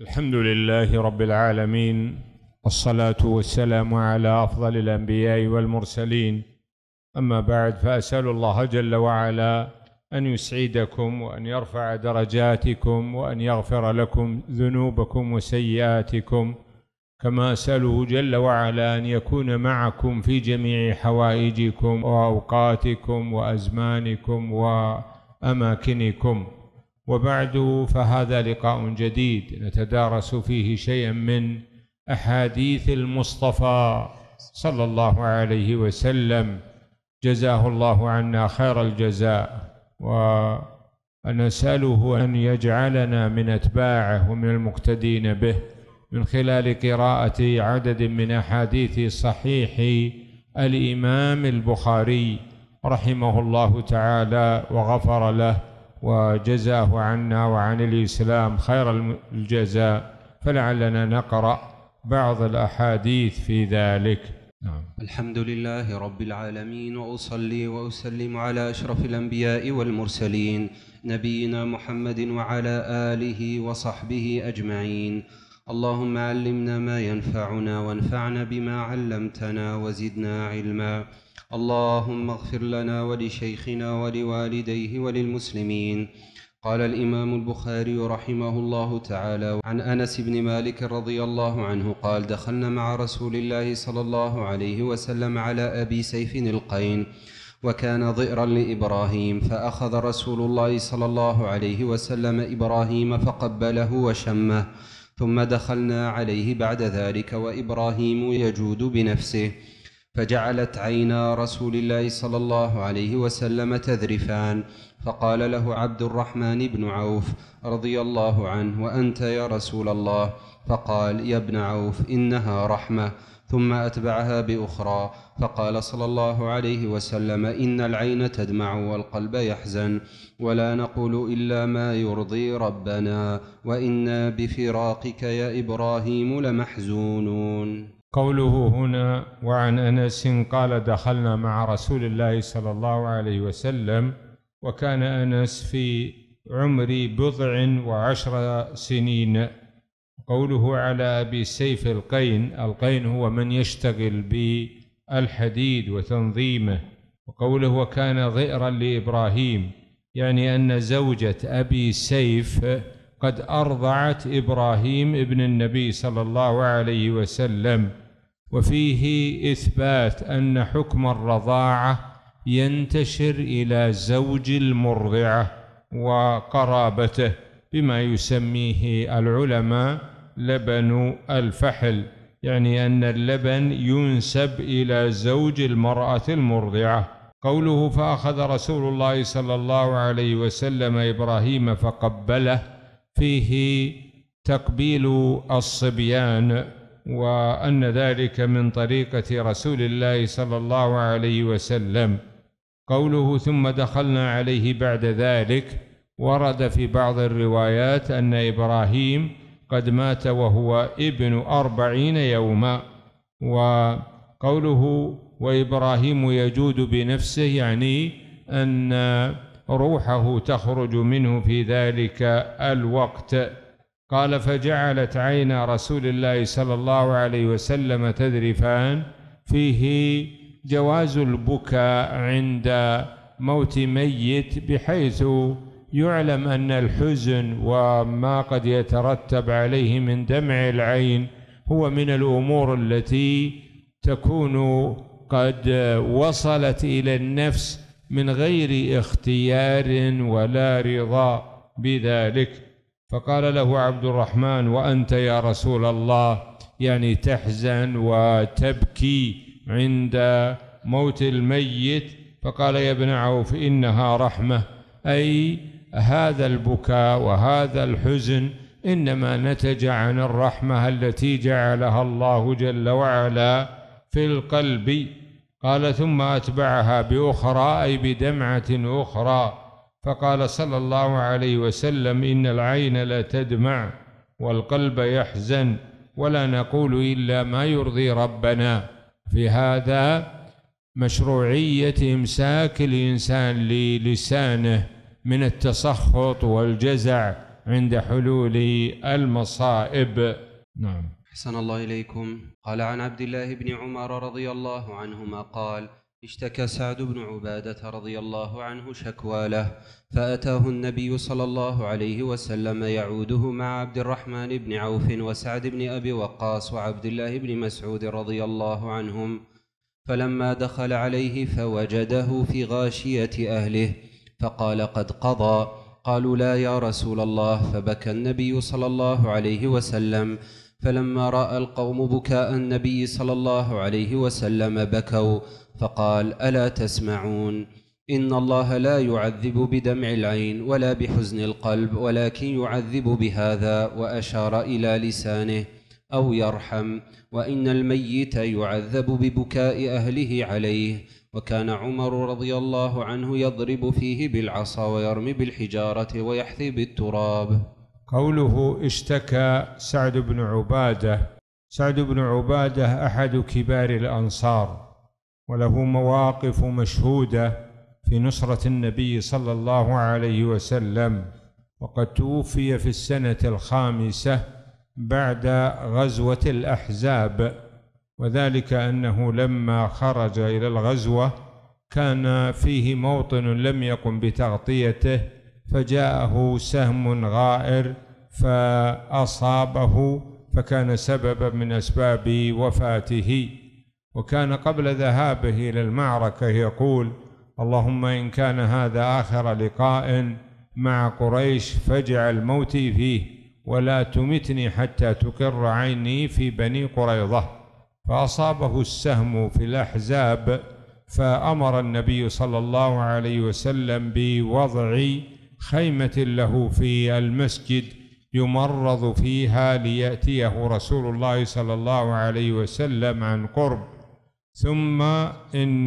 الحمد لله رب العالمين والصلاة والسلام على أفضل الأنبياء والمرسلين أما بعد فأسأل الله جل وعلا أن يسعدكم وأن يرفع درجاتكم وأن يغفر لكم ذنوبكم وسيئاتكم كما أسأله جل وعلا أن يكون معكم في جميع حوائجكم وأوقاتكم وأزمانكم وأماكنكم وبعد فهذا لقاء جديد نتدارس فيه شيئا من احاديث المصطفى صلى الله عليه وسلم جزاه الله عنا خير الجزاء ونساله ان يجعلنا من اتباعه ومن المقتدين به من خلال قراءه عدد من احاديث صحيح الامام البخاري رحمه الله تعالى وغفر له وجزاه عنا وعن الإسلام خير الجزاء فلعلنا نقرأ بعض الأحاديث في ذلك نعم. الحمد لله رب العالمين وأصلي وأسلم على أشرف الأنبياء والمرسلين نبينا محمد وعلى آله وصحبه أجمعين اللهم علمنا ما ينفعنا وانفعنا بما علمتنا وزدنا علما اللهم اغفر لنا ولشيخنا ولوالديه وللمسلمين قال الإمام البخاري رحمه الله تعالى عن أنس بن مالك رضي الله عنه قال دخلنا مع رسول الله صلى الله عليه وسلم على أبي سيف القين وكان ضئرا لإبراهيم فأخذ رسول الله صلى الله عليه وسلم إبراهيم فقبله وشمه ثم دخلنا عليه بعد ذلك وابراهيم يجود بنفسه فجعلت عينا رسول الله صلى الله عليه وسلم تذرفان فقال له عبد الرحمن بن عوف رضي الله عنه وانت يا رسول الله فقال يا ابن عوف انها رحمه ثم أتبعها بأخرى فقال صلى الله عليه وسلم إن العين تدمع والقلب يحزن ولا نقول إلا ما يرضي ربنا وإنا بفراقك يا إبراهيم لمحزونون قوله هنا وعن أنس قال دخلنا مع رسول الله صلى الله عليه وسلم وكان أنس في عمري بضع وعشر سنين قوله على أبي سيف القين القين هو من يشتغل بالحديد وتنظيمه وقوله وكان ظئرا لإبراهيم يعني أن زوجة أبي سيف قد أرضعت إبراهيم ابن النبي صلى الله عليه وسلم وفيه إثبات أن حكم الرضاعة ينتشر إلى زوج المرضعة وقرابته بما يسميه العلماء لبن الفحل يعني أن اللبن ينسب إلى زوج المرأة المرضعة قوله فأخذ رسول الله صلى الله عليه وسلم إبراهيم فقبله فيه تقبيل الصبيان وأن ذلك من طريقة رسول الله صلى الله عليه وسلم قوله ثم دخلنا عليه بعد ذلك ورد في بعض الروايات أن إبراهيم قد مات وهو ابن أربعين يوما وقوله وإبراهيم يجود بنفسه يعني أن روحه تخرج منه في ذلك الوقت قال فجعلت عين رسول الله صلى الله عليه وسلم تذرفان فيه جواز البكاء عند موت ميت بحيث يعلم أن الحزن وما قد يترتب عليه من دمع العين هو من الأمور التي تكون قد وصلت إلى النفس من غير اختيار ولا رضا بذلك فقال له عبد الرحمن وأنت يا رسول الله يعني تحزن وتبكي عند موت الميت فقال يا ابن عوف إنها رحمة أي هذا البكاء وهذا الحزن إنما نتج عن الرحمة التي جعلها الله جل وعلا في القلب قال ثم أتبعها بأخرى أي بدمعة أخرى فقال صلى الله عليه وسلم إن العين لا تدمع والقلب يحزن ولا نقول إلا ما يرضي ربنا في هذا مشروعية إمساك الإنسان للسانه من التسخط والجزع عند حلول المصائب نعم أحسن الله إليكم قال عن عبد الله بن عمر رضي الله عنهما قال اشتكى سعد بن عبادة رضي الله عنه شكوى له فأتاه النبي صلى الله عليه وسلم يعوده مع عبد الرحمن بن عوف وسعد بن أبي وقاص وعبد الله بن مسعود رضي الله عنهم فلما دخل عليه فوجده في غاشية أهله فقال قد قضى قالوا لا يا رسول الله فبكى النبي صلى الله عليه وسلم فلما راى القوم بكاء النبي صلى الله عليه وسلم بكوا فقال الا تسمعون ان الله لا يعذب بدمع العين ولا بحزن القلب ولكن يعذب بهذا واشار الى لسانه او يرحم وان الميت يعذب ببكاء اهله عليه وكان عمر رضي الله عنه يضرب فيه بالعصا ويرمي بالحجارة ويحثي بالتراب قوله اشتكى سعد بن عبادة سعد بن عبادة أحد كبار الأنصار وله مواقف مشهودة في نصرة النبي صلى الله عليه وسلم وقد توفي في السنة الخامسة بعد غزوة الأحزاب وذلك أنه لما خرج إلى الغزوة كان فيه موطن لم يقم بتغطيته فجاءه سهم غائر فأصابه فكان سببا من أسباب وفاته وكان قبل ذهابه إلى المعركة يقول اللهم إن كان هذا آخر لقاء مع قريش فاجعل موتي فيه ولا تمتني حتى تقر عيني في بني قريظة فأصابه السهم في الأحزاب فأمر النبي صلى الله عليه وسلم بوضع خيمة له في المسجد يمرض فيها ليأتيه رسول الله صلى الله عليه وسلم عن قرب ثم إن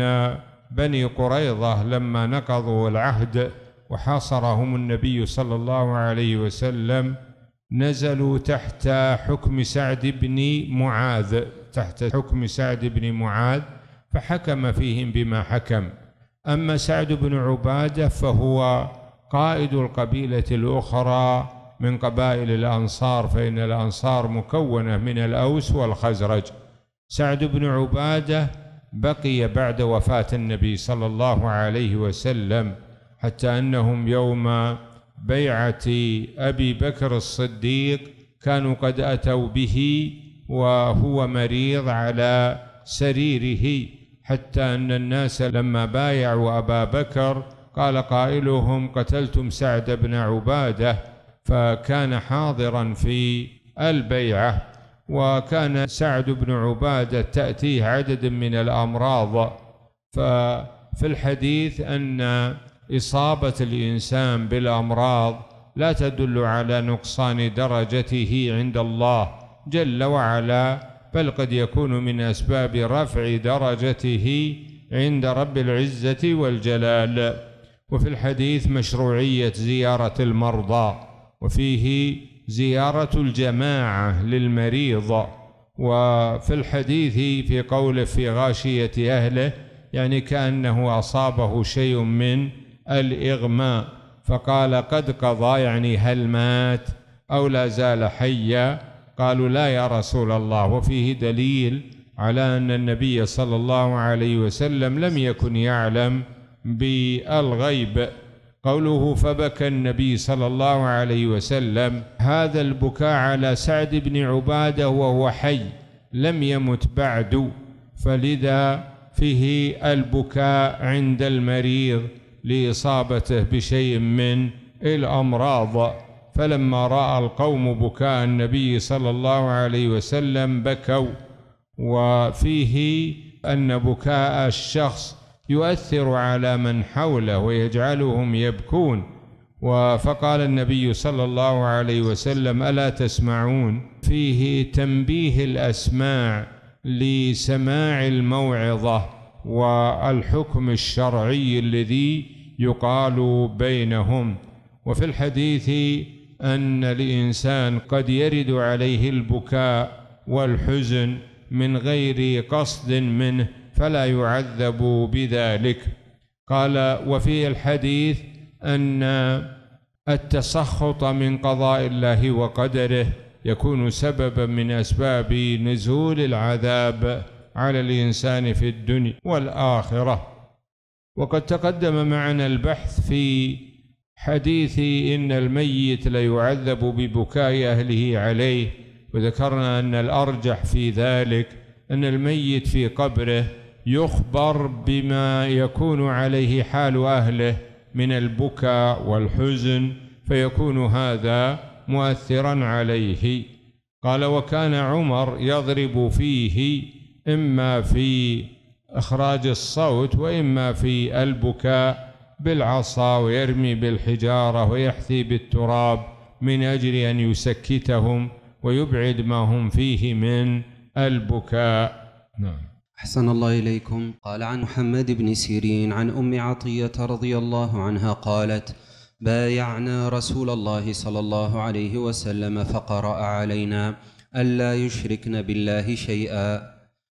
بني قريظة لما نقضوا العهد وحاصرهم النبي صلى الله عليه وسلم نزلوا تحت حكم سعد بن معاذ تحت حكم سعد بن معاذ فحكم فيهم بما حكم أما سعد بن عبادة فهو قائد القبيلة الأخرى من قبائل الأنصار فإن الأنصار مكونة من الأوس والخزرج سعد بن عبادة بقي بعد وفاة النبي صلى الله عليه وسلم حتى أنهم يوم بيعة أبي بكر الصديق كانوا قد أتوا به وهو مريض على سريره حتى أن الناس لما بايعوا أبا بكر قال قائلهم قتلتم سعد بن عبادة فكان حاضرا في البيعة وكان سعد بن عبادة تأتيه عدد من الأمراض ففي الحديث أن إصابة الإنسان بالأمراض لا تدل على نقصان درجته عند الله جل وعلا بل قد يكون من أسباب رفع درجته عند رب العزة والجلال وفي الحديث مشروعية زيارة المرضى وفيه زيارة الجماعة للمريض وفي الحديث في قوله في غاشية أهله يعني كأنه أصابه شيء من الإغماء فقال قد قضى يعني هل مات أو لا زال حيا قالوا لا يا رسول الله وفيه دليل على أن النبي صلى الله عليه وسلم لم يكن يعلم بالغيب قوله فبكى النبي صلى الله عليه وسلم هذا البكاء على سعد بن عبادة وهو حي لم يمت بعد فلذا فيه البكاء عند المريض لاصابته بشيء من الامراض فلما راى القوم بكاء النبي صلى الله عليه وسلم بكوا وفيه ان بكاء الشخص يؤثر على من حوله ويجعلهم يبكون فقال النبي صلى الله عليه وسلم الا تسمعون فيه تنبيه الاسماع لسماع الموعظه والحكم الشرعي الذي يقال بينهم وفي الحديث أن الإنسان قد يرد عليه البكاء والحزن من غير قصد منه فلا يعذب بذلك قال وفي الحديث أن التسخط من قضاء الله وقدره يكون سببا من أسباب نزول العذاب على الإنسان في الدنيا والآخرة وقد تقدم معنا البحث في حديث إن الميت ليعذب ببكاء أهله عليه وذكرنا أن الأرجح في ذلك أن الميت في قبره يخبر بما يكون عليه حال أهله من البكاء والحزن فيكون هذا مؤثرا عليه قال وكان عمر يضرب فيه إما في إخراج الصوت وإما في البكاء بالعصا ويرمي بالحجارة ويحثي بالتراب من أجل أن يسكتهم ويبعد ما هم فيه من البكاء نعم أحسن الله إليكم قال عن محمد بن سيرين عن أم عطية رضي الله عنها قالت بايعنا رسول الله صلى الله عليه وسلم فقرأ علينا ألا يشركن بالله شيئا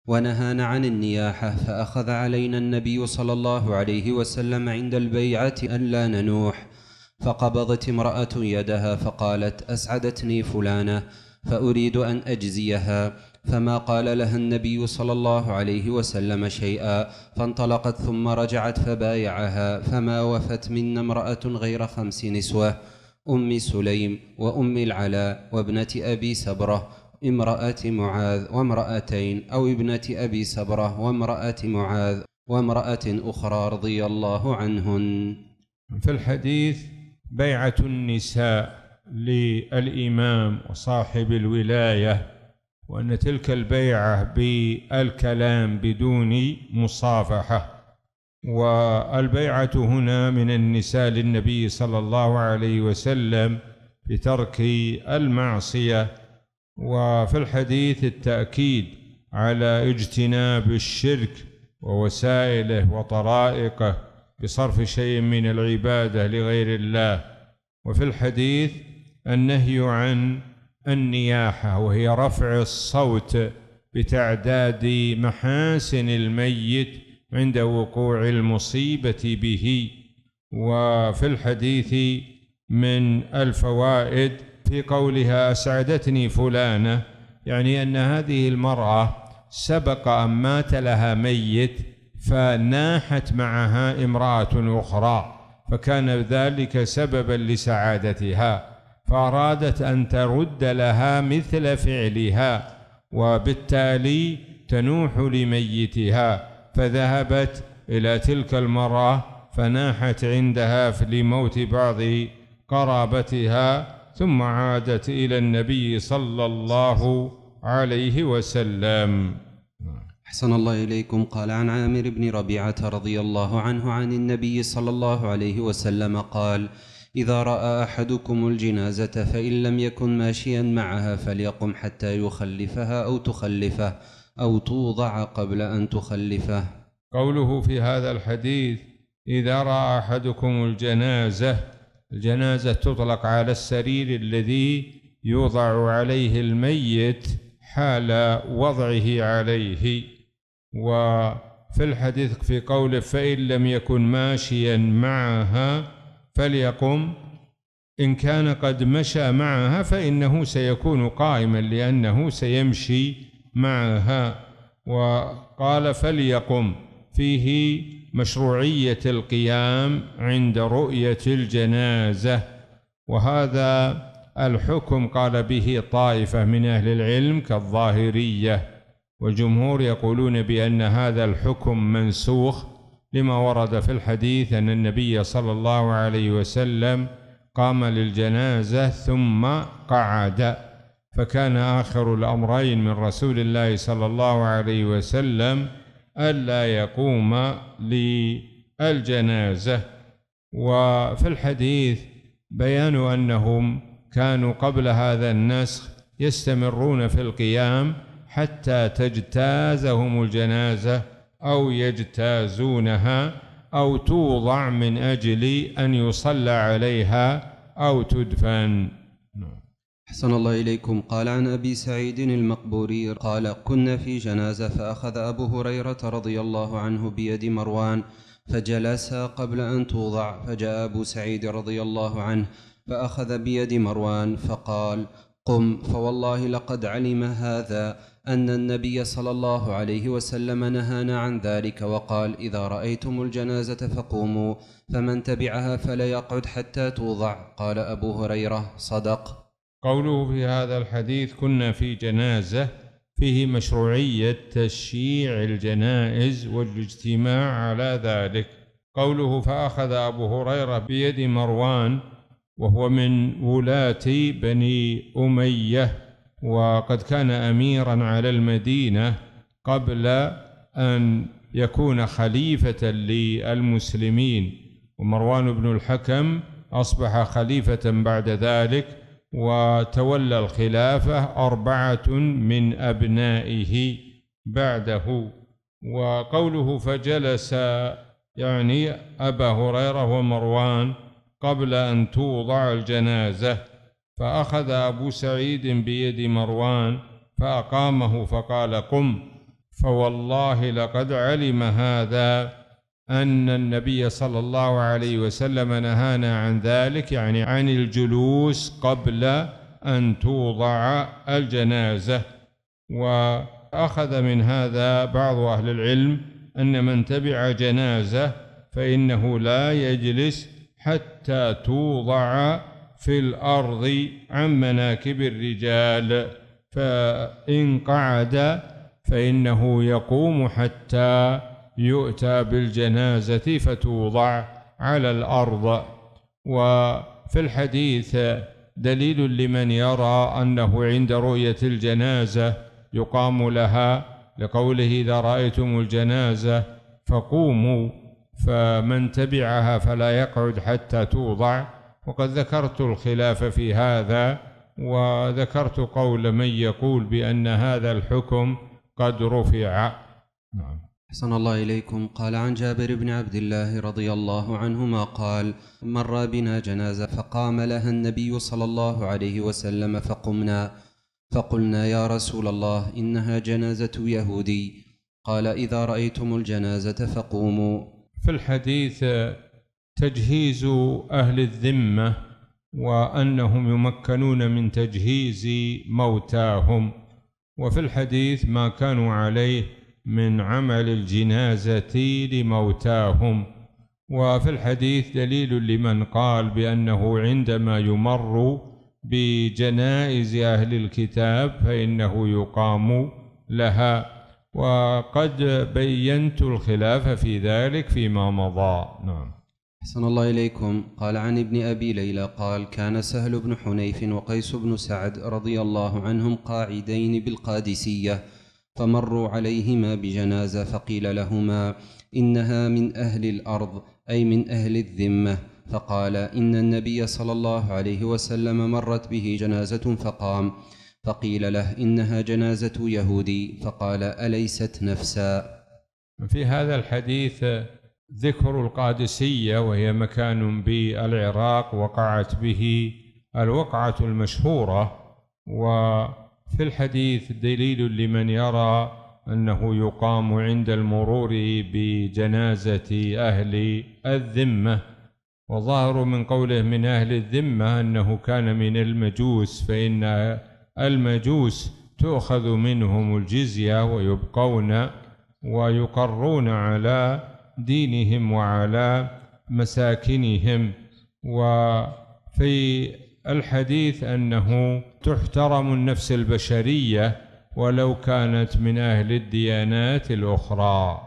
ونهانا عن النياحة فأخذ علينا النبي صلى الله عليه وسلم عند البيعة أن لا ننوح فقبضت امرأة يدها فقالت أسعدتني فلانة فأريد أن أجزيها فما قال لها النبي صلى الله عليه وسلم شيئا فانطلقت ثم رجعت فبايعها فما وفت منا امرأة غير خمس نسوة أم سليم وأم العلاء وابنة أبي سبرة امرأة معاذ وامرأتين أو ابنة أبي سبرة وامرأة معاذ وامرأة أخرى رضي الله عنهن في الحديث بيعة النساء للإمام وصاحب الولاية وأن تلك البيعة بالكلام بدون مصافحة والبيعة هنا من النساء للنبي صلى الله عليه وسلم بترك المعصية وفي الحديث التأكيد على اجتناب الشرك ووسائله وطرائقه بصرف شيء من العبادة لغير الله وفي الحديث النهي عن النياحة وهي رفع الصوت بتعداد محاسن الميت عند وقوع المصيبة به وفي الحديث من الفوائد في قولها أسعدتني فلانة يعني أن هذه المرأة سبق أن مات لها ميت فناحت معها امرأة أخرى فكان ذلك سببا لسعادتها فأرادت أن ترد لها مثل فعلها وبالتالي تنوح لميتها فذهبت إلى تلك المرأة فناحت عندها لموت بعض قرابتها ثم عادت إلى النبي صلى الله عليه وسلم أحسن الله إليكم قال عن عامر بن ربيعة رضي الله عنه عن النبي صلى الله عليه وسلم قال إذا رأى أحدكم الجنازة فإن لم يكن ماشيا معها فليقم حتى يخلفها أو تخلفه أو توضع قبل أن تخلفه قوله في هذا الحديث إذا رأى أحدكم الجنازة الجنازة تطلق على السرير الذي يوضع عليه الميت حال وضعه عليه وفي الحديث في قوله فإن لم يكن ماشيا معها فليقم إن كان قد مشى معها فإنه سيكون قائما لأنه سيمشي معها وقال فليقم فيه مشروعية القيام عند رؤية الجنازة وهذا الحكم قال به طائفة من أهل العلم كالظاهرية والجمهور يقولون بأن هذا الحكم منسوخ لما ورد في الحديث أن النبي صلى الله عليه وسلم قام للجنازة ثم قعد فكان آخر الأمرين من رسول الله صلى الله عليه وسلم ألا يقوم للجنازة وفي الحديث بيان أنهم كانوا قبل هذا النسخ يستمرون في القيام حتى تجتازهم الجنازة أو يجتازونها أو توضع من أجل أن يصلى عليها أو تدفن أحسن الله إليكم قال عن أبي سعيد المقبوري قال كنا في جنازة فأخذ أبو هريرة رضي الله عنه بيد مروان فجلس قبل أن توضع فجاء أبو سعيد رضي الله عنه فأخذ بيد مروان فقال قم فوالله لقد علم هذا أن النبي صلى الله عليه وسلم نهانا عن ذلك وقال إذا رأيتم الجنازة فقوموا فمن تبعها فلا يقعد حتى توضع قال أبو هريرة صدق قوله في هذا الحديث كنا في جنازة فيه مشروعية تشييع الجنائز والاجتماع على ذلك قوله فأخذ أبو هريرة بيد مروان وهو من ولاة بني أمية وقد كان أميرا على المدينة قبل أن يكون خليفة للمسلمين ومروان بن الحكم أصبح خليفة بعد ذلك وتولى الخلافة أربعة من أبنائه بعده وقوله فجلس يعني أبا هريرة ومروان قبل أن توضع الجنازة فأخذ أبو سعيد بيد مروان فأقامه فقال قم فوالله لقد علم هذا أن النبي صلى الله عليه وسلم نهانا عن ذلك يعني عن الجلوس قبل أن توضع الجنازة وأخذ من هذا بعض أهل العلم أن من تبع جنازة فإنه لا يجلس حتى توضع في الأرض عن مناكب الرجال فإن قعد فإنه يقوم حتى يؤتى بالجنازة فتوضع على الأرض وفي الحديث دليل لمن يرى أنه عند رؤية الجنازة يقام لها لقوله إذا رأيتم الجنازة فقوموا فمن تبعها فلا يقعد حتى توضع وقد ذكرت الخلاف في هذا وذكرت قول من يقول بأن هذا الحكم قد رفع نعم أحسن الله إليكم قال عن جابر بن عبد الله رضي الله عنهما قال مر بنا جنازة فقام لها النبي صلى الله عليه وسلم فقمنا فقلنا يا رسول الله إنها جنازة يهودي قال إذا رأيتم الجنازة فقوموا في الحديث تجهيز أهل الذمة وأنهم يمكنون من تجهيز موتاهم وفي الحديث ما كانوا عليه من عمل الجنازة لموتاهم وفي الحديث دليل لمن قال بأنه عندما يمر بجنائز أهل الكتاب فإنه يقام لها وقد بينت الخلاف في ذلك فيما مضى نعم أحسن الله إليكم قال عن ابن أبي ليلى قال كان سهل بن حنيف وقيس بن سعد رضي الله عنهم قاعدين بالقادسية فمروا عليهما بجنازة فقيل لهما إنها من أهل الأرض أي من أهل الذمة فقال إن النبي صلى الله عليه وسلم مرت به جنازة فقام فقيل له إنها جنازة يهودي فقال أليست نفسا في هذا الحديث ذكر القادسية وهي مكان بالعراق وقعت به الوقعة المشهورة و في الحديث دليل لمن يرى أنه يقام عند المرور بجنازة أهل الذمة وظهر من قوله من أهل الذمة أنه كان من المجوس فإن المجوس تؤخذ منهم الجزية ويبقون ويقرون على دينهم وعلى مساكنهم وفي الحديث أنه تحترم النفس البشرية ولو كانت من أهل الديانات الأخرى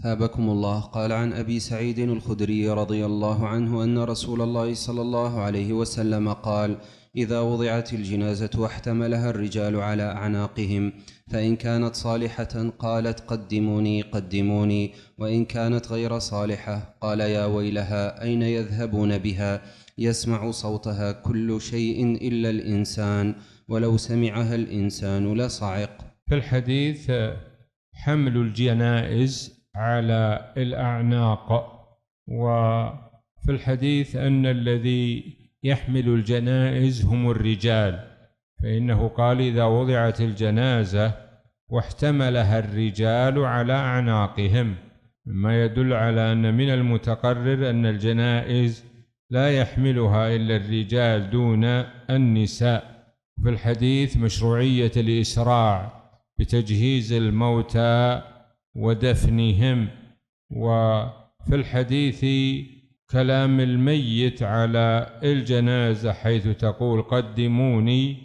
أثابكم الله قال عن أبي سعيد الخدري رضي الله عنه أن رسول الله صلى الله عليه وسلم قال إذا وضعت الجنازة واحتملها الرجال على أعناقهم فإن كانت صالحة قالت قدموني قدموني وإن كانت غير صالحة قال يا ويلها أين يذهبون بها يسمع صوتها كل شيء إلا الإنسان ولو سمعها الإنسان لصعق في الحديث حمل الجنائز على الأعناق وفي الحديث أن الذي يحمل الجنائز هم الرجال فإنه قال إذا وضعت الجنازة واحتملها الرجال على أعناقهم مما يدل على أن من المتقرر أن الجنائز لا يحملها إلا الرجال دون النساء في الحديث مشروعية الإسراع بتجهيز الموتى ودفنهم وفي الحديث كلام الميت على الجنازة حيث تقول قدموني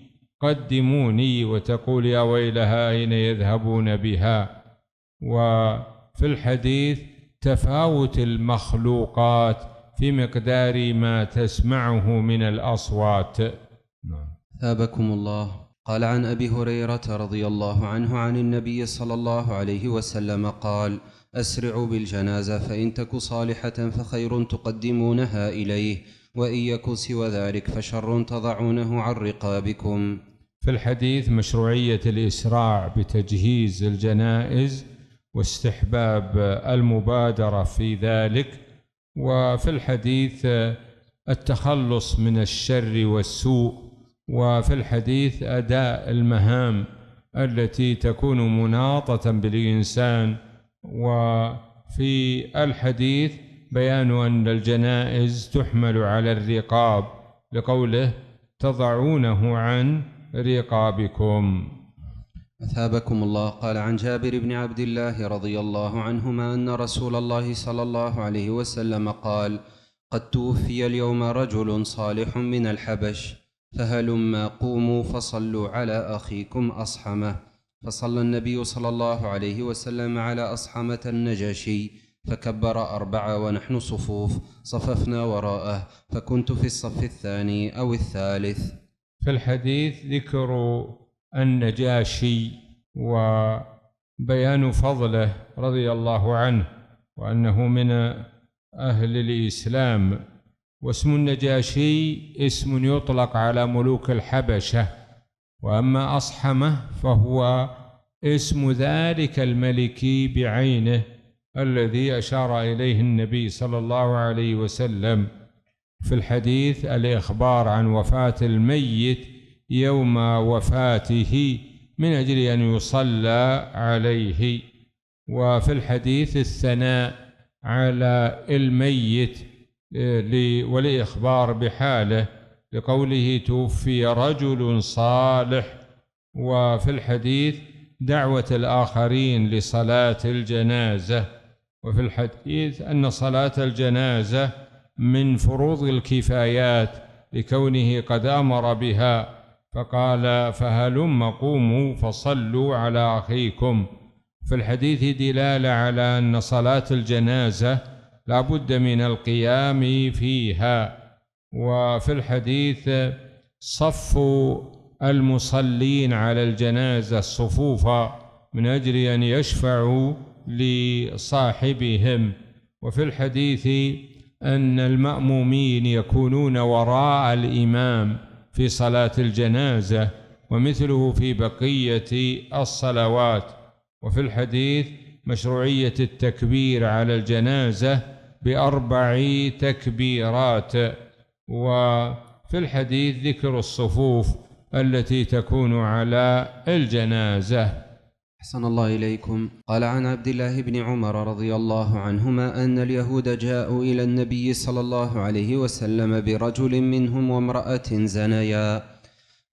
قدموني وتقول يا ويلها أين يذهبون بها وفي الحديث تفاوت المخلوقات في مقدار ما تسمعه من الأصوات نعم ثابكم الله قال عن أبي هريرة رضي الله عنه عن النبي صلى الله عليه وسلم قال أسرعوا بالجنازة فإن تك صالحة فخير تقدمونها إليه وإن يك سوى ذلك فشر تضعونه عن رقابكم في الحديث مشروعية الإسراع بتجهيز الجنائز واستحباب المبادرة في ذلك وفي الحديث آه، التخلص من الشر والسوء وفي الحديث أداء المهام التي تكون مناطة بالإنسان وفي الحديث بيان أن الجنائز تحمل على الرقاب لقوله تضعونه عن رقابكم أثابكم الله قال عن جابر بن عبد الله رضي الله عنهما أن رسول الله صلى الله عليه وسلم قال قد توفي اليوم رجل صالح من الحبش فهلما قوموا فصلوا على أخيكم أصحمه فصلى النبي صلى الله عليه وسلم على أصحمة النجاشي فكبر أربعة ونحن صفوف صففنا وراءه فكنت في الصف الثاني أو الثالث في الحديث ذكر النجاشي وبيان فضله رضي الله عنه وأنه من أهل الإسلام واسم النجاشي اسم يطلق على ملوك الحبشة وأما أصحمه فهو اسم ذلك الملك بعينه الذي أشار إليه النبي صلى الله عليه وسلم في الحديث الإخبار عن وفاة الميت يوم وفاته من أجل أن يصلى عليه وفي الحديث الثناء على الميت آه، والإخبار بحاله لقوله توفي رجل صالح وفي الحديث دعوة الآخرين لصلاة الجنازة وفي الحديث أن صلاة الجنازة من فروض الكفايات لكونه قد أمر بها فقال فهلم قوموا فصلوا على أخيكم في الحديث دلالة على أن صلاة الجنازة لا بد من القيام فيها وفي الحديث صف المصلين على الجنازة الصفوف من أجل أن يشفعوا لصاحبهم وفي الحديث أن المأمومين يكونون وراء الإمام في صلاة الجنازة ومثله في بقية الصلوات وفي الحديث مشروعية التكبير على الجنازة بأربع تكبيرات وفي الحديث ذكر الصفوف التي تكون على الجنازه أحسن الله إليكم قال عن عبد الله بن عمر رضي الله عنهما أن اليهود جاءوا إلى النبي صلى الله عليه وسلم برجل منهم وامرأة زنيا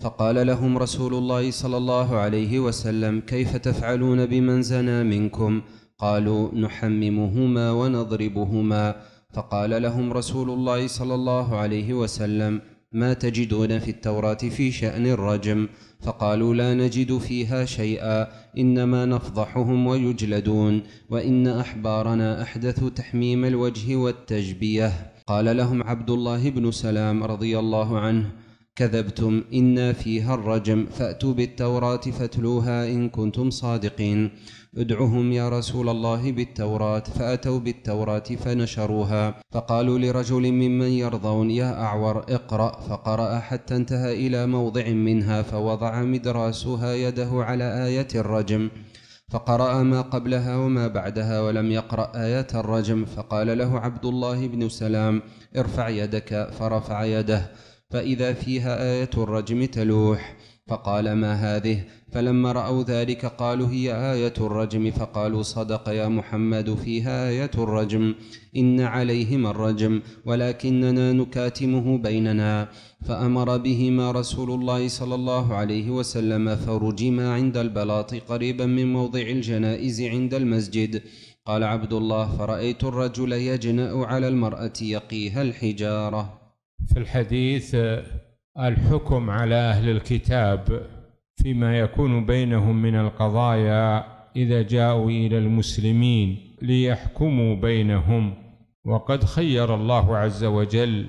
فقال لهم رسول الله صلى الله عليه وسلم كيف تفعلون بمن زنى منكم قالوا نحممهما ونضربهما فقال لهم رسول الله صلى الله عليه وسلم ما تجدون في التوراة في شأن الرجم فقالوا لا نجد فيها شيئا إنما نفضحهم ويجلدون وإن أحبارنا أحدثوا تحميم الوجه والتجبية قال لهم عبد الله بن سلام رضي الله عنه كذبتم إنا فيها الرجم فأتوا بالتوراة فاتلوها إن كنتم صادقين ادعهم يا رسول الله بالتوراة فأتوا بالتوراة فنشروها فقالوا لرجل ممن يرضون يا أعور اقرأ فقرأ حتى انتهى إلى موضع منها فوضع مدراسها يده على آية الرجم فقرأ ما قبلها وما بعدها ولم يقرأ آية الرجم فقال له عبد الله بن سلام ارفع يدك فرفع يده فإذا فيها آية الرجم تلوح فقال ما هذه فلما رأوا ذلك قالوا هي آية الرجم فقالوا صدق يا محمد فيها آية الرجم إن عليهم الرجم ولكننا نكاتمه بيننا فأمر بهما رسول الله صلى الله عليه وسلم فرجما عند البلاط قريبا من موضع الجنائز عند المسجد قال عبد الله فرأيت الرجل يجنأ على المرأة يقيها الحجارة في الحديث الحكم على أهل الكتاب فيما يكون بينهم من القضايا إذا جاءوا إلى المسلمين ليحكموا بينهم وقد خير الله عز وجل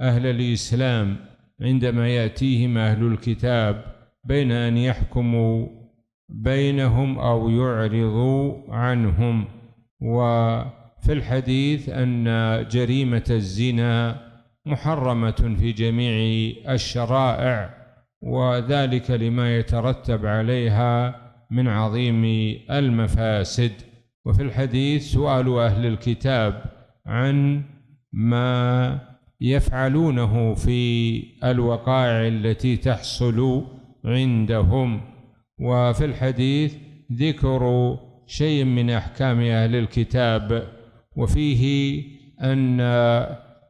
أهل الإسلام عندما يأتيهم أهل الكتاب بين أن يحكموا بينهم أو يعرضوا عنهم وفي الحديث أن جريمة الزنا محرمة في جميع الشرائع وذلك لما يترتب عليها من عظيم المفاسد وفي الحديث سؤال أهل الكتاب عن ما يفعلونه في الوقائع التي تحصل عندهم وفي الحديث ذكر شيء من أحكام أهل الكتاب وفيه أن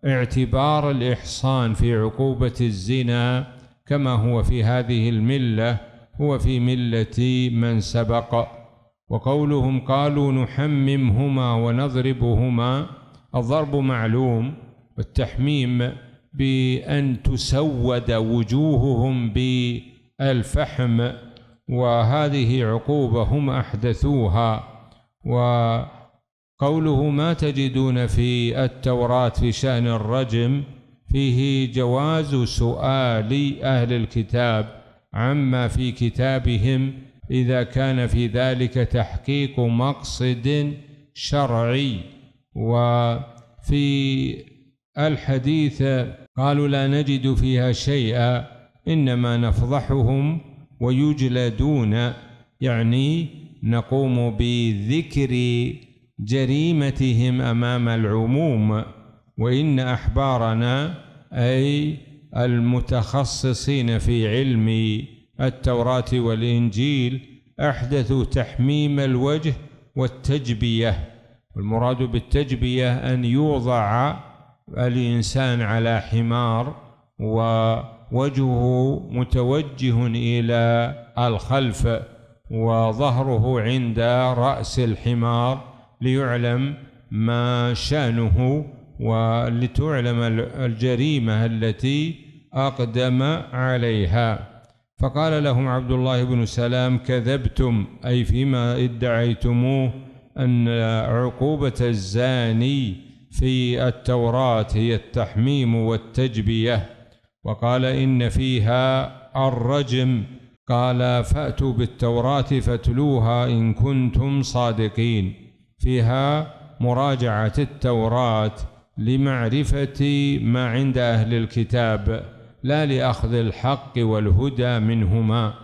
اعتبار الإحصان في عقوبة الزنا كما هو في هذه الملة هو في ملة من سبق وقولهم قالوا نحممهما ونضربهما الضرب معلوم والتحميم بأن تسود وجوههم بالفحم وهذه عقوبة هم أحدثوها وقوله ما تجدون في التوراة في شأن الرجم فيه جواز سؤال أهل الكتاب عما في كتابهم إذا كان في ذلك تحقيق مقصد شرعي وفي الحديث قالوا لا نجد فيها شيئا إنما نفضحهم ويجلدون يعني نقوم بذكر جريمتهم أمام العموم وإن أحبارنا أي المتخصصين في علم التوراة والإنجيل أحدثوا تحميم الوجه والتجبية والمراد بالتجبية أن يوضع الإنسان على حمار ووجهه متوجه إلى الخلف وظهره عند رأس الحمار ليعلم ما شأنه ولتعلم الجريمة التي أقدم عليها فقال لهم عبد الله بن سلام كذبتم أي فيما ادعيتموه أن عقوبة الزاني في التوراة هي التحميم والتجبية وقال إن فيها الرجم قال فأتوا بالتوراة فاتلوها إن كنتم صادقين فيها مراجعة التوراة لمعرفة ما عند أهل الكتاب لا لأخذ الحق والهدى منهما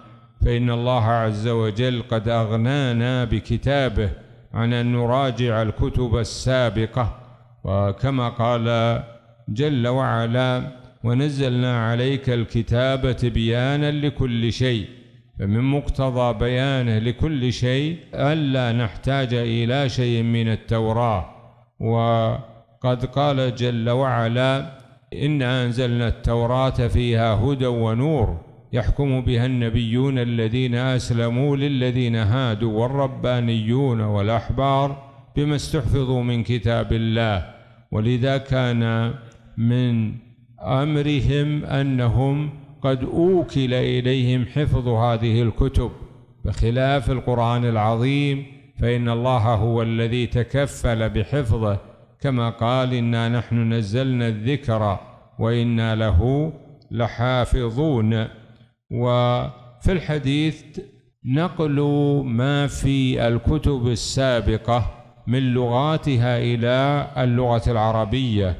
فإن الله عز وجل قد أغنانا بكتابه عن أن نراجع الكتب السابقة وكما قال جل وعلا ونزلنا عليك الكتاب تبيانا لكل شيء فمن مقتضى بيانه لكل شيء ألا نحتاج إلى شيء من التوراة و قد قال جل وعلا إنا أنزلنا التوراة فيها هدى ونور يحكم بها النبيون الذين أسلموا للذين هادوا والربانيون والأحبار بما استحفظوا من كتاب الله ولذا كان من أمرهم أنهم قد أوكل إليهم حفظ هذه الكتب بخلاف القرآن العظيم فإن الله هو الذي تكفل بحفظه كما قال إنا نحن نزلنا الذكر وإنا له لحافظون وفي الحديث نقل ما في الكتب السابقة من لغاتها إلى اللغة العربية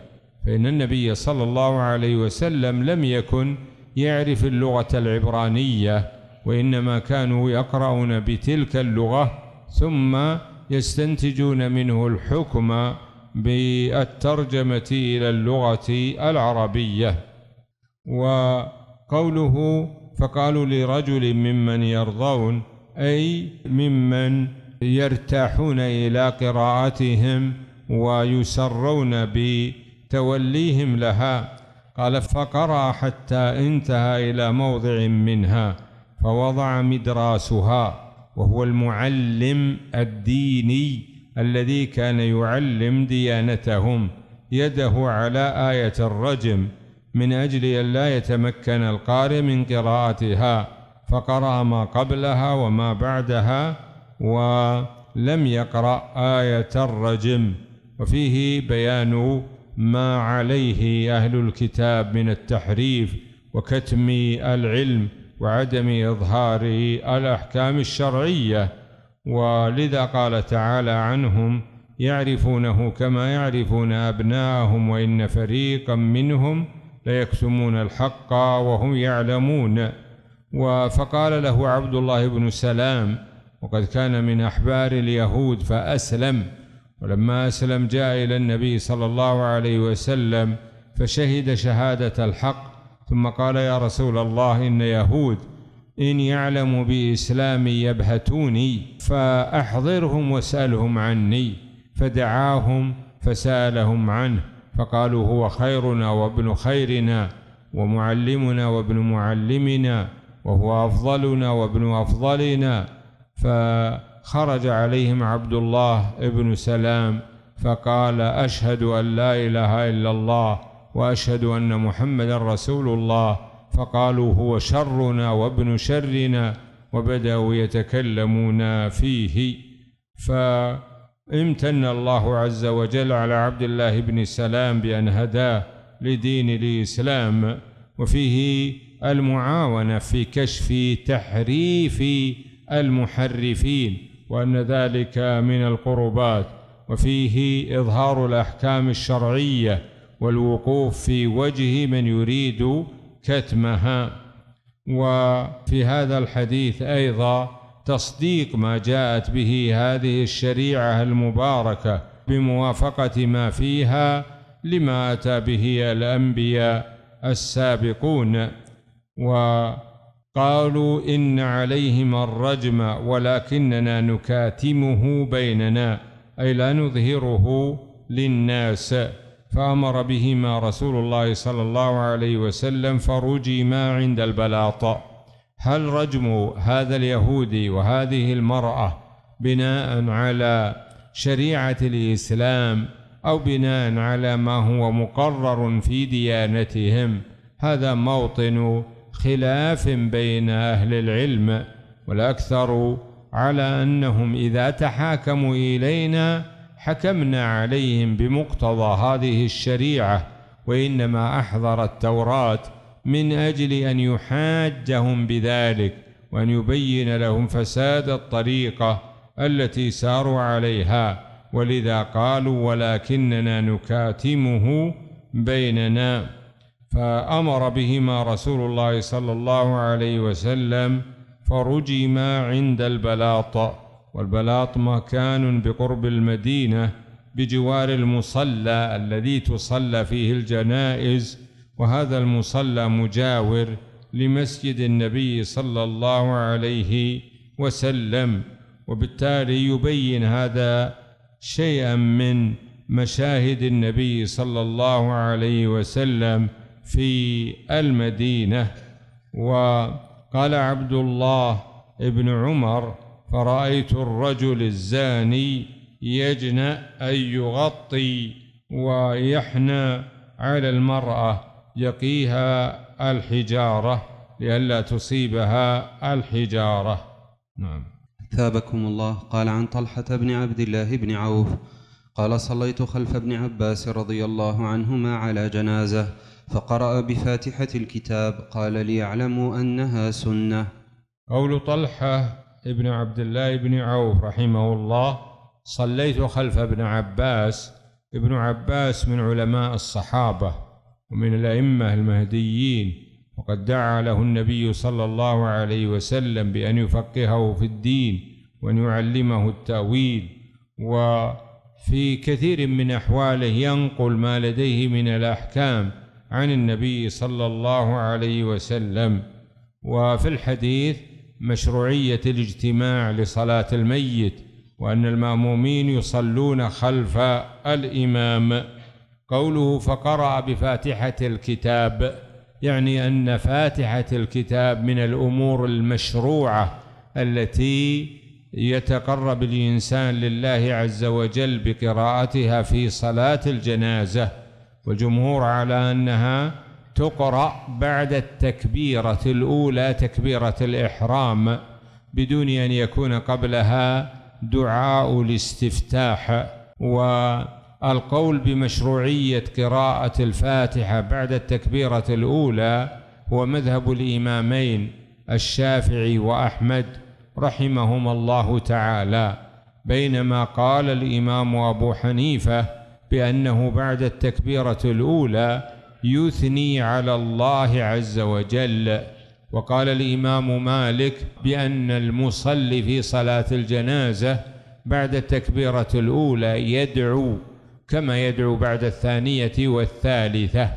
فإن النبي صلى الله عليه وسلم لم يكن يعرف اللغة العبرانية وإنما كانوا يقرؤون بتلك اللغة ثم يستنتجون منه الحكم بالترجمة إلى اللغة العربية وقوله فقالوا لرجل ممن يرضون أي ممن يرتاحون إلى قراءتهم ويسرون بتوليهم لها قال فقرأ حتى انتهى إلى موضع منها فوضع مدراسها وهو المعلم الديني الذي كان يعلم ديانتهم يده على آية الرجم من أجل أن لا يتمكن القارئ من قراءتها فقرأ ما قبلها وما بعدها ولم يقرأ آية الرجم وفيه بيان ما عليه أهل الكتاب من التحريف وكتم العلم وعدم إظهار الأحكام الشرعية ولذا قال تعالى عنهم يعرفونه كما يعرفون أبناءهم وإن فريقا منهم ليكتمون الحق وهم يعلمون فقال له عبد الله بن سلام وقد كان من أحبار اليهود فأسلم ولما أسلم جاء إلى النبي صلى الله عليه وسلم فشهد شهادة الحق ثم قال يا رسول الله إن يهود إن يعلموا بإسلامي يبهتوني فأحضرهم واسألهم عني فدعاهم فسألهم عنه فقالوا هو خيرنا وابن خيرنا ومعلمنا وابن معلمنا وهو أفضلنا وابن أفضلنا فخرج عليهم عبد الله ابن سلام فقال أشهد أن لا إله إلا الله وأشهد أن محمدا رسول الله فقالوا هو شرنا وابن شرنا وبداوا يتكلمون فيه فامتن الله عز وجل على عبد الله بن سلام بأن هداه لدين الإسلام وفيه المعاونة في كشف تحريف المحرفين وأن ذلك من القربات وفيه إظهار الأحكام الشرعية والوقوف في وجه من يريد كتمها وفي هذا الحديث أيضا تصديق ما جاءت به هذه الشريعة المباركة بموافقة ما فيها لما أتى به الأنبياء السابقون وقالوا إن عليهم الرجم ولكننا نكاتمه بيننا أي لا نظهره للناس فأمر بهما رسول الله صلى الله عليه وسلم فرجما عند البلاط هل رجم هذا اليهودي وهذه المرأة بناء على شريعة الإسلام أو بناء على ما هو مقرر في ديانتهم هذا موطن خلاف بين أهل العلم والأكثر على أنهم إذا تحاكموا إلينا حكمنا عليهم بمقتضى هذه الشريعة وإنما أحضر التوراة من أجل أن يحاجهم بذلك وأن يبين لهم فساد الطريقة التي ساروا عليها ولذا قالوا ولكننا نكاتمه بيننا فأمر بهما رسول الله صلى الله عليه وسلم فرجما عند البلاط والبلاط مكان بقرب المدينة بجوار المصلى الذي تصلى فيه الجنائز وهذا المصلى مجاور لمسجد النبي صلى الله عليه وسلم وبالتالي يبين هذا شيئا من مشاهد النبي صلى الله عليه وسلم في المدينة وقال عبد الله ابن عمر فرأيت الرجل الزاني يجنأ أن يغطي ويحنى على المرأة يقيها الحجارة لئلا تصيبها الحجارة نعم ثابكم الله قال عن طلحة بن عبد الله بن عوف قال صليت خلف ابن عباس رضي الله عنهما على جنازة فقرأ بفاتحة الكتاب قال ليعلموا أنها سنة قول طلحة ابن عبد الله بن عوف رحمه الله صليت خلف ابن عباس ابن عباس من علماء الصحابة ومن الأئمة المهديين وقد دعا له النبي صلى الله عليه وسلم بأن يفقهه في الدين وأن يعلمه التأويل وفي كثير من أحواله ينقل ما لديه من الأحكام عن النبي صلى الله عليه وسلم وفي الحديث مشروعية الاجتماع لصلاة الميت وأن المأمومين يصلون خلف الإمام قوله فقرأ بفاتحة الكتاب يعني أن فاتحة الكتاب من الأمور المشروعة التي يتقرب الإنسان لله عز وجل بقراءتها في صلاة الجنازة والجمهور على أنها تقرأ بعد التكبيرة الأولى تكبيرة الإحرام بدون أن يكون قبلها دعاء الاستفتاح والقول بمشروعية قراءة الفاتحة بعد التكبيرة الأولى هو مذهب الإمامين الشافعي وأحمد رحمهما الله تعالى بينما قال الإمام أبو حنيفة بأنه بعد التكبيرة الأولى يثني على الله عز وجل وقال الإمام مالك بأن المصلي في صلاة الجنازة بعد التكبيرة الأولى يدعو كما يدعو بعد الثانية والثالثة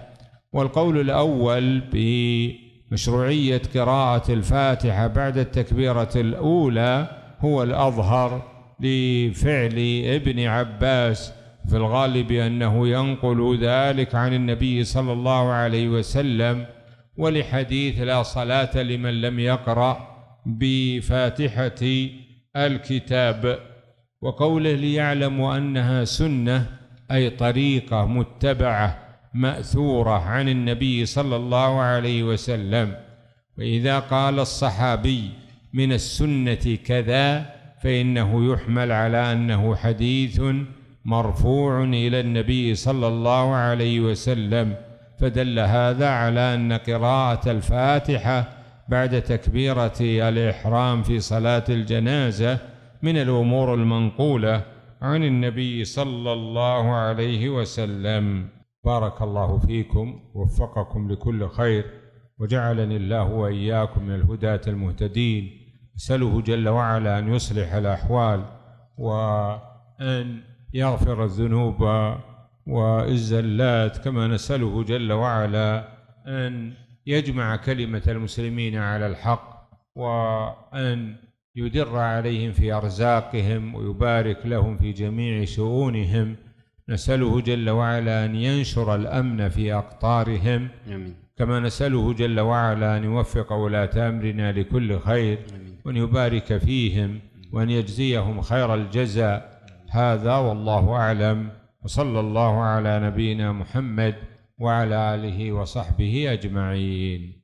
والقول الأول بمشروعية قراءة الفاتحة بعد التكبيرة الأولى هو الأظهر لفعل ابن عباس في الغالب أنه ينقل ذلك عن النبي صلى الله عليه وسلم ولحديث لا صلاة لمن لم يقرأ بفاتحة الكتاب وقوله ليعلم أنها سنة أي طريقة متبعة مأثورة عن النبي صلى الله عليه وسلم وإذا قال الصحابي من السنة كذا فإنه يحمل على أنه حديث مرفوع إلى النبي صلى الله عليه وسلم فدل هذا على أن قراءة الفاتحة بعد تكبيرة الإحرام في صلاة الجنازة من الأمور المنقولة عن النبي صلى الله عليه وسلم بارك الله فيكم وفقكم لكل خير وجعلني الله وإياكم من الهداة المهتدين أسأله جل وعلا أن يصلح الأحوال وأن يغفر الذنوب والزلات كما نسأله جل وعلا أن يجمع كلمة المسلمين على الحق وأن يدر عليهم في أرزاقهم ويبارك لهم في جميع شؤونهم نسأله جل وعلا أن ينشر الأمن في أقطارهم آمين. كما نسأله جل وعلا أن يوفق ولاة أمرنا لكل خير أمين. وأن يبارك فيهم وأن يجزيهم خير الجزاء هذا والله أعلم وصلى الله على نبينا محمد وعلى آله وصحبه أجمعين